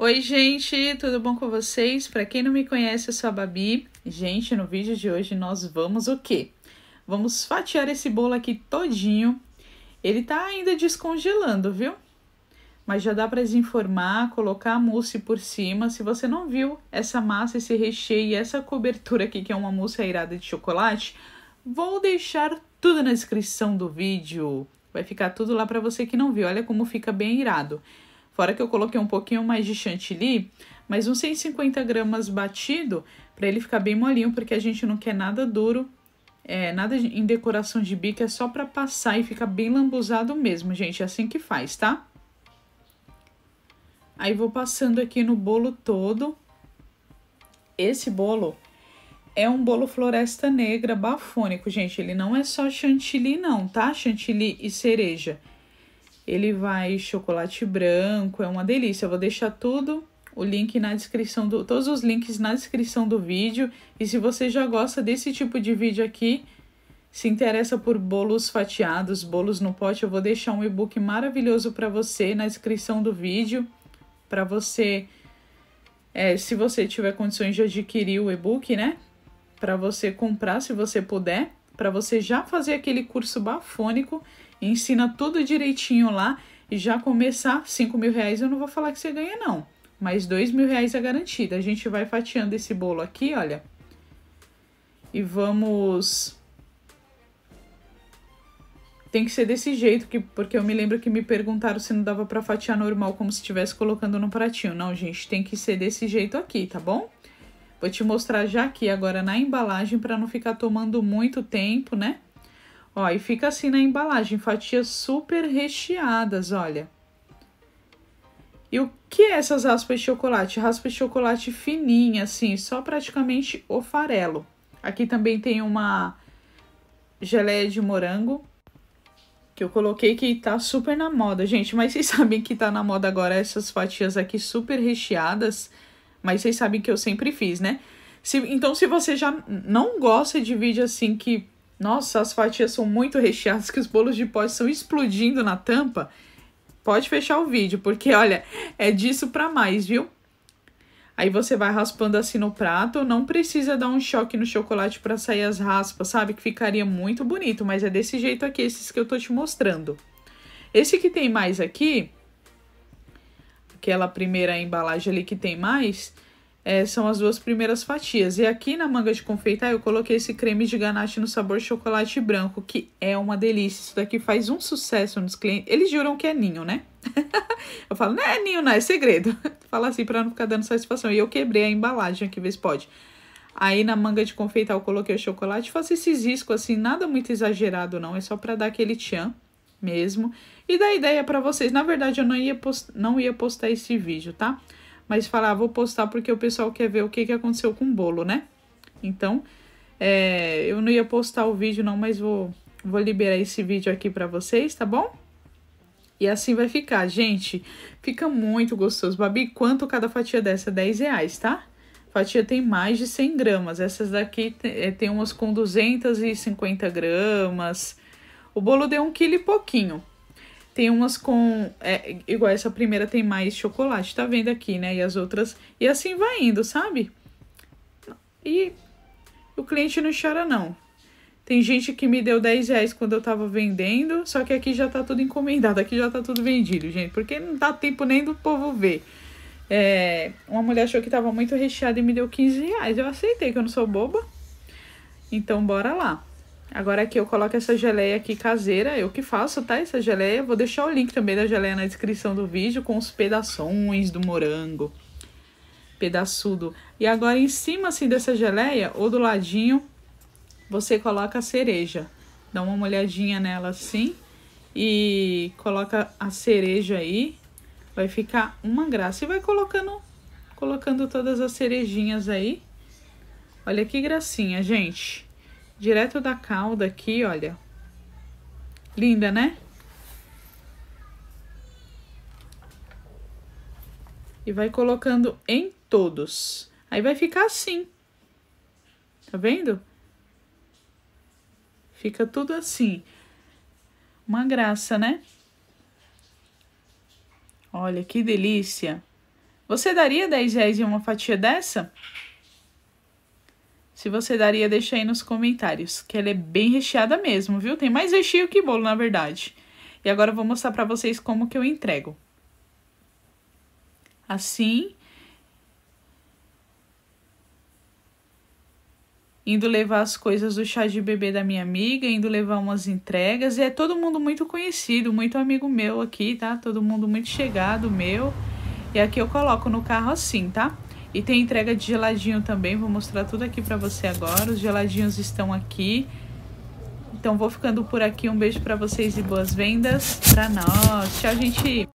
Oi, gente, tudo bom com vocês? Para quem não me conhece, eu sou a Babi. Gente, no vídeo de hoje nós vamos o quê? Vamos fatiar esse bolo aqui todinho. Ele tá ainda descongelando, viu? Mas já dá para desenformar, colocar a mousse por cima. Se você não viu essa massa, esse recheio e essa cobertura aqui, que é uma mousse airada de chocolate, vou deixar tudo na descrição do vídeo. Vai ficar tudo lá para você que não viu. Olha como fica bem irado. Fora que eu coloquei um pouquinho mais de chantilly, mas uns 150 gramas batido para ele ficar bem molinho, porque a gente não quer nada duro, é, nada em decoração de bico, é só para passar e ficar bem lambuzado mesmo, gente. É assim que faz, tá? Aí vou passando aqui no bolo todo. Esse bolo é um bolo floresta negra bafônico, gente. Ele não é só chantilly não, tá? Chantilly e cereja. Ele vai chocolate branco, é uma delícia. Eu vou deixar tudo o link na descrição do todos os links na descrição do vídeo. E se você já gosta desse tipo de vídeo aqui, se interessa por bolos fatiados, bolos no pote, eu vou deixar um e-book maravilhoso para você na descrição do vídeo, para você é, se você tiver condições de adquirir o e-book, né? Para você comprar se você puder para você já fazer aquele curso bafônico, ensina tudo direitinho lá e já começar. 5 mil reais eu não vou falar que você ganha, não, mas 2 mil reais é garantido. A gente vai fatiando esse bolo aqui, olha, e vamos. Tem que ser desse jeito, que, porque eu me lembro que me perguntaram se não dava para fatiar normal, como se estivesse colocando no pratinho. Não, gente, tem que ser desse jeito aqui, tá bom? Vou te mostrar já aqui agora na embalagem para não ficar tomando muito tempo, né? Ó, e fica assim na embalagem, fatias super recheadas, olha. E o que é essas raspas de chocolate? Raspa de chocolate fininha, assim, só praticamente o farelo. Aqui também tem uma geleia de morango, que eu coloquei que tá super na moda, gente. Mas vocês sabem que tá na moda agora essas fatias aqui super recheadas, mas vocês sabem que eu sempre fiz, né? Se, então, se você já não gosta de vídeo assim que, nossa, as fatias são muito recheadas, que os bolos de pó estão explodindo na tampa, pode fechar o vídeo, porque olha, é disso para mais, viu? Aí você vai raspando assim no prato, não precisa dar um choque no chocolate para sair as raspas, sabe? Que ficaria muito bonito, mas é desse jeito aqui, esses que eu tô te mostrando. Esse que tem mais aqui, aquela primeira embalagem ali que tem mais, é, são as duas primeiras fatias. E aqui na manga de confeitar eu coloquei esse creme de ganache no sabor chocolate branco, que é uma delícia. Isso daqui faz um sucesso nos clientes. Eles juram que é ninho, né? eu falo, não é ninho, não, é segredo. Fala assim pra não ficar dando satisfação. E eu quebrei a embalagem aqui, vê se pode. Aí na manga de confeitar eu coloquei o chocolate, faço esse risco assim, nada muito exagerado não, é só para dar aquele tchan mesmo e dar ideia para vocês. Na verdade, eu não ia, post... não ia postar esse vídeo, tá? Mas falar, ah, vou postar porque o pessoal quer ver o que, que aconteceu com o bolo, né? Então, é... eu não ia postar o vídeo não, mas vou, vou liberar esse vídeo aqui para vocês, tá bom? E assim vai ficar, gente. Fica muito gostoso. Babi, quanto cada fatia dessa? 10 reais, tá? Fatia tem mais de 100 gramas. Essas daqui eh, tem umas com 250 gramas, o bolo deu um quilo e pouquinho. Tem umas com. É, igual essa primeira tem mais chocolate, tá vendo aqui, né? E as outras. E assim vai indo, sabe? E o cliente não chora, não. Tem gente que me deu 10 reais quando eu tava vendendo, só que aqui já tá tudo encomendado, aqui já tá tudo vendido, gente, porque não dá tempo nem do povo ver. É, uma mulher achou que tava muito recheada e me deu 15 reais. Eu aceitei que eu não sou boba. Então, bora lá. Agora aqui eu coloco essa geleia aqui caseira, eu que faço, tá? Essa geleia, vou deixar o link também da geleia na descrição do vídeo com os pedaços do morango, pedaçudo. E agora em cima assim dessa geleia, ou do ladinho, você coloca a cereja. Dá uma olhadinha nela assim e coloca a cereja aí. Vai ficar uma graça. E vai colocando, colocando todas as cerejinhas aí. Olha que gracinha, gente direto da cauda aqui, olha. Linda, né? E vai colocando em todos. Aí vai ficar assim. Tá vendo? Fica tudo assim. Uma graça, né? Olha que delícia. Você daria 10 reais em uma fatia dessa? Se você daria, deixa aí nos comentários, que ela é bem recheada mesmo, viu? Tem mais recheio que bolo, na verdade. E agora eu vou mostrar para vocês como que eu entrego. Assim. Indo levar as coisas do chá de bebê da minha amiga, indo levar umas entregas. E é todo mundo muito conhecido, muito amigo meu aqui, tá? Todo mundo muito chegado meu. E aqui eu coloco no carro assim, Tá? E tem entrega de geladinho também, vou mostrar tudo aqui para você agora. Os geladinhos estão aqui. Então vou ficando por aqui. Um beijo para vocês e boas vendas para nós. Tchau, gente.